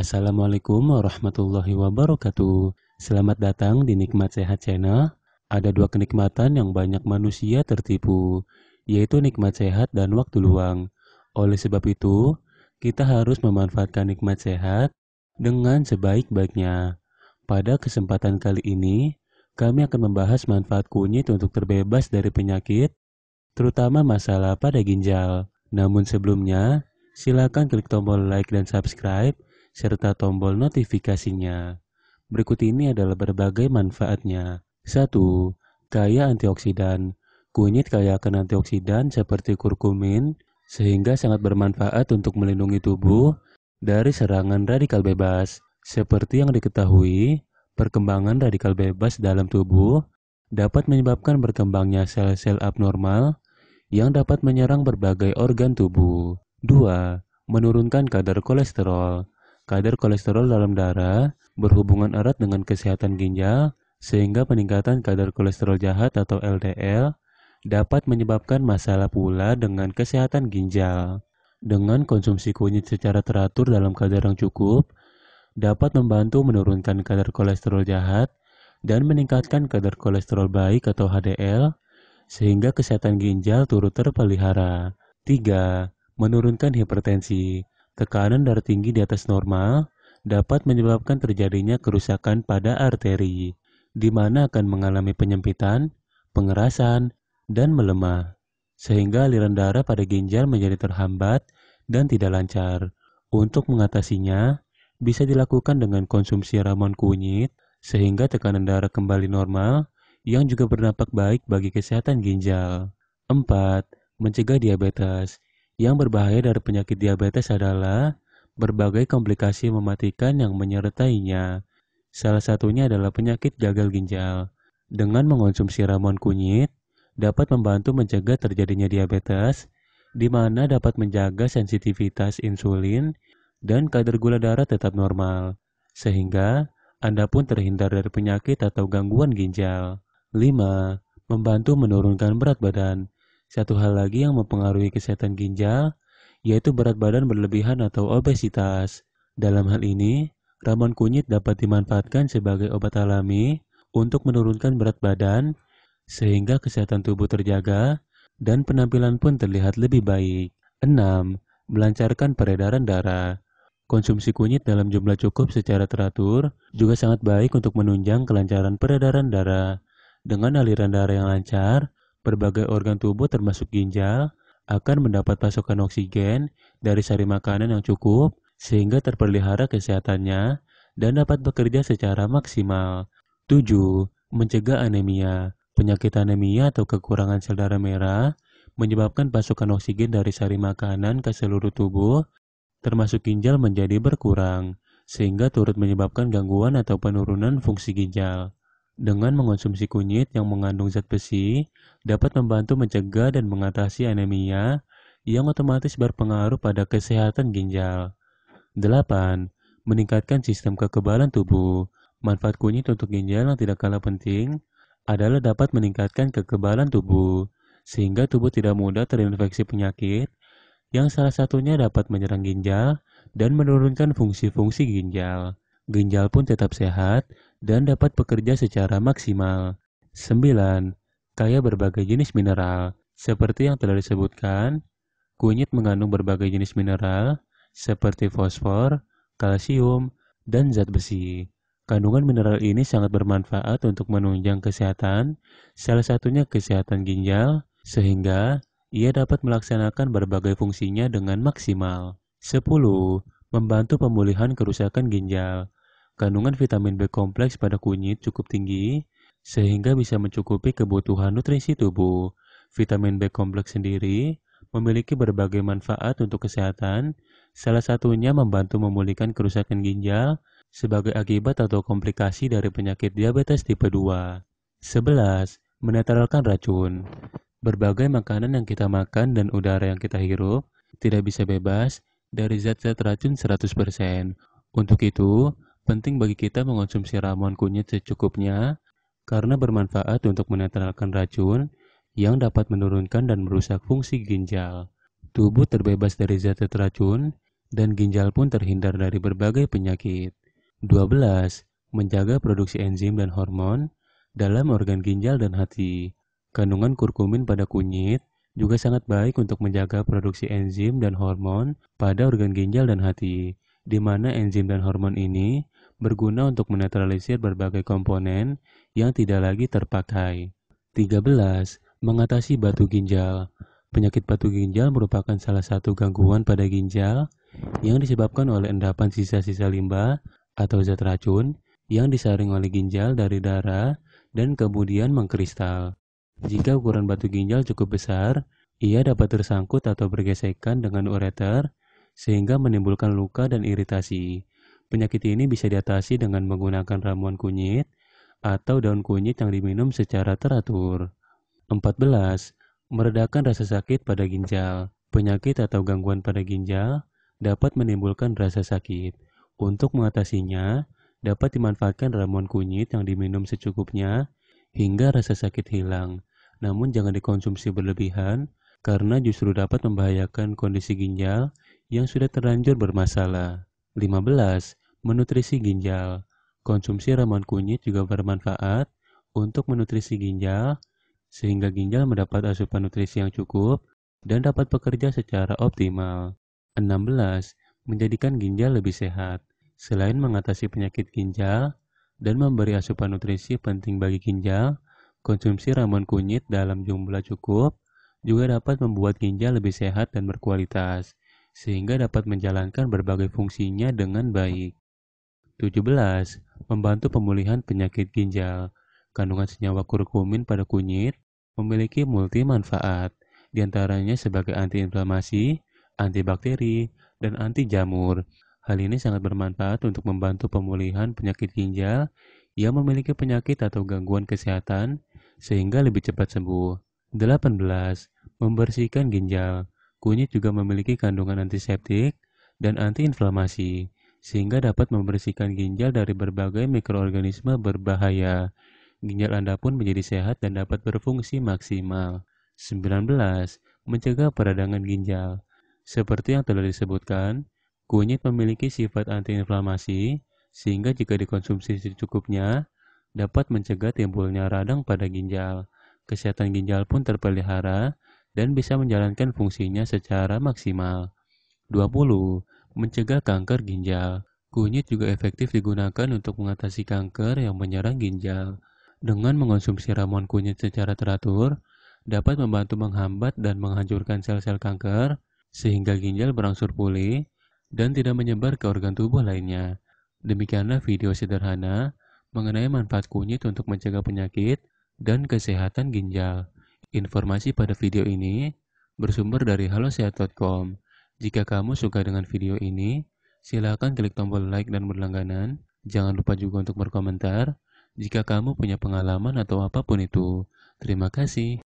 Assalamualaikum warahmatullahi wabarakatuh. Selamat datang di Nikmat Sehat Channel. Ada dua kenikmatan yang banyak manusia tertipu, yaitu nikmat sehat dan waktu luang. Oleh sebab itu, kita harus memanfaatkan nikmat sehat dengan sebaik-baiknya. Pada kesempatan kali ini, kami akan membahas manfaat kunyit untuk terbebas dari penyakit, terutama masalah pada ginjal. Namun sebelumnya, silakan klik tombol like dan subscribe serta tombol notifikasinya. Berikut ini adalah berbagai manfaatnya. 1. Kaya antioksidan. Kunyit kaya akan antioksidan seperti kurkumin, sehingga sangat bermanfaat untuk melindungi tubuh dari serangan radikal bebas. Seperti yang diketahui, perkembangan radikal bebas dalam tubuh dapat menyebabkan berkembangnya sel-sel abnormal yang dapat menyerang berbagai organ tubuh. 2. Menurunkan kadar kolesterol. Kadar kolesterol dalam darah berhubungan erat dengan kesehatan ginjal, sehingga peningkatan kadar kolesterol jahat atau LDL dapat menyebabkan masalah pula dengan kesehatan ginjal. Dengan konsumsi kunyit secara teratur dalam kadar yang cukup, dapat membantu menurunkan kadar kolesterol jahat dan meningkatkan kadar kolesterol baik atau HDL, sehingga kesehatan ginjal turut terpelihara. 3. Menurunkan hipertensi. Tekanan darah tinggi di atas normal dapat menyebabkan terjadinya kerusakan pada arteri, di mana akan mengalami penyempitan, pengerasan, dan melemah, sehingga aliran darah pada ginjal menjadi terhambat dan tidak lancar. Untuk mengatasinya, bisa dilakukan dengan konsumsi ramuan kunyit, sehingga tekanan darah kembali normal, yang juga berdampak baik bagi kesehatan ginjal. 4. Mencegah diabetes. Yang berbahaya dari penyakit diabetes adalah berbagai komplikasi mematikan yang menyertainya. Salah satunya adalah penyakit gagal ginjal. Dengan mengonsumsi ramuan kunyit, dapat membantu mencegah terjadinya diabetes, di mana dapat menjaga sensitivitas insulin dan kadar gula darah tetap normal, sehingga Anda pun terhindar dari penyakit atau gangguan ginjal. 5. Membantu menurunkan berat badan. Satu hal lagi yang mempengaruhi kesehatan ginjal yaitu berat badan berlebihan atau obesitas. Dalam hal ini, ramuan kunyit dapat dimanfaatkan sebagai obat alami untuk menurunkan berat badan sehingga kesehatan tubuh terjaga dan penampilan pun terlihat lebih baik. 6. Melancarkan peredaran darah. Konsumsi kunyit dalam jumlah cukup secara teratur juga sangat baik untuk menunjang kelancaran peredaran darah. Dengan aliran darah yang lancar, Berbagai organ tubuh termasuk ginjal akan mendapat pasokan oksigen dari sari makanan yang cukup sehingga terpelihara kesehatannya dan dapat bekerja secara maksimal. 7. Mencegah anemia. Penyakit anemia atau kekurangan sel darah merah menyebabkan pasokan oksigen dari sari makanan ke seluruh tubuh, termasuk ginjal menjadi berkurang, sehingga turut menyebabkan gangguan atau penurunan fungsi ginjal. Dengan mengonsumsi kunyit yang mengandung zat besi, dapat membantu mencegah dan mengatasi anemia yang otomatis berpengaruh pada kesehatan ginjal. 8. Meningkatkan sistem kekebalan tubuh. Manfaat kunyit untuk ginjal yang tidak kalah penting adalah dapat meningkatkan kekebalan tubuh, sehingga tubuh tidak mudah terinfeksi penyakit yang salah satunya dapat menyerang ginjal dan menurunkan fungsi-fungsi ginjal. Ginjal pun tetap sehat dan dapat bekerja secara maksimal. 9. Kaya berbagai jenis mineral. Seperti yang telah disebutkan, kunyit mengandung berbagai jenis mineral seperti fosfor, kalsium, dan zat besi. Kandungan mineral ini sangat bermanfaat untuk menunjang kesehatan, salah satunya kesehatan ginjal, sehingga ia dapat melaksanakan berbagai fungsinya dengan maksimal. 10. Membantu pemulihan kerusakan ginjal. Kandungan vitamin B kompleks pada kunyit cukup tinggi, sehingga bisa mencukupi kebutuhan nutrisi tubuh. Vitamin B kompleks sendiri memiliki berbagai manfaat untuk kesehatan, salah satunya membantu memulihkan kerusakan ginjal sebagai akibat atau komplikasi dari penyakit diabetes tipe 2. 11. Menetralkan racun Berbagai makanan yang kita makan dan udara yang kita hirup tidak bisa bebas dari zat-zat racun 100%. Untuk itu, Penting bagi kita mengonsumsi ramuan kunyit secukupnya karena bermanfaat untuk menetralkan racun yang dapat menurunkan dan merusak fungsi ginjal. Tubuh terbebas dari zat racun dan ginjal pun terhindar dari berbagai penyakit. 12. Menjaga produksi enzim dan hormon dalam organ ginjal dan hati. Kandungan kurkumin pada kunyit juga sangat baik untuk menjaga produksi enzim dan hormon pada organ ginjal dan hati, di mana enzim dan hormon ini berguna untuk menetralisir berbagai komponen yang tidak lagi terpakai. 13. Mengatasi batu ginjal. Penyakit batu ginjal merupakan salah satu gangguan pada ginjal yang disebabkan oleh endapan sisa-sisa limbah atau zat racun yang disaring oleh ginjal dari darah dan kemudian mengkristal. Jika ukuran batu ginjal cukup besar, ia dapat tersangkut atau bergesekan dengan ureter sehingga menimbulkan luka dan iritasi. Penyakit ini bisa diatasi dengan menggunakan ramuan kunyit atau daun kunyit yang diminum secara teratur. 14. Meredakan rasa sakit pada ginjal. Penyakit atau gangguan pada ginjal dapat menimbulkan rasa sakit. Untuk mengatasinya, dapat dimanfaatkan ramuan kunyit yang diminum secukupnya hingga rasa sakit hilang. Namun jangan dikonsumsi berlebihan karena justru dapat membahayakan kondisi ginjal yang sudah terlanjur bermasalah. 15 menutrisi ginjal. Konsumsi ramuan kunyit juga bermanfaat untuk menutrisi ginjal, sehingga ginjal mendapat asupan nutrisi yang cukup dan dapat bekerja secara optimal. 16. Menjadikan ginjal lebih sehat. Selain mengatasi penyakit ginjal dan memberi asupan nutrisi penting bagi ginjal, konsumsi ramuan kunyit dalam jumlah cukup juga dapat membuat ginjal lebih sehat dan berkualitas, sehingga dapat menjalankan berbagai fungsinya dengan baik. 17. Membantu pemulihan penyakit ginjal. Kandungan senyawa kurkumin pada kunyit memiliki multi manfaat, diantaranya sebagai antiinflamasi, antibakteri, dan anti jamur. Hal ini sangat bermanfaat untuk membantu pemulihan penyakit ginjal yang memiliki penyakit atau gangguan kesehatan sehingga lebih cepat sembuh. 18. Membersihkan ginjal. Kunyit juga memiliki kandungan antiseptik dan antiinflamasi sehingga dapat membersihkan ginjal dari berbagai mikroorganisme berbahaya. Ginjal Anda pun menjadi sehat dan dapat berfungsi maksimal. 19. Mencegah peradangan ginjal. Seperti yang telah disebutkan, kunyit memiliki sifat antiinflamasi, sehingga jika dikonsumsi secukupnya, dapat mencegah timbulnya radang pada ginjal. Kesehatan ginjal pun terpelihara dan bisa menjalankan fungsinya secara maksimal. 20 mencegah kanker ginjal. Kunyit juga efektif digunakan untuk mengatasi kanker yang menyerang ginjal. Dengan mengonsumsi ramuan kunyit secara teratur, dapat membantu menghambat dan menghancurkan sel-sel kanker, sehingga ginjal berangsur pulih dan tidak menyebar ke organ tubuh lainnya. Demikianlah video sederhana mengenai manfaat kunyit untuk mencegah penyakit dan kesehatan ginjal. Informasi pada video ini bersumber dari halosehat.com. Jika kamu suka dengan video ini, silakan klik tombol like dan berlangganan. Jangan lupa juga untuk berkomentar. Jika kamu punya pengalaman atau apapun itu, terima kasih.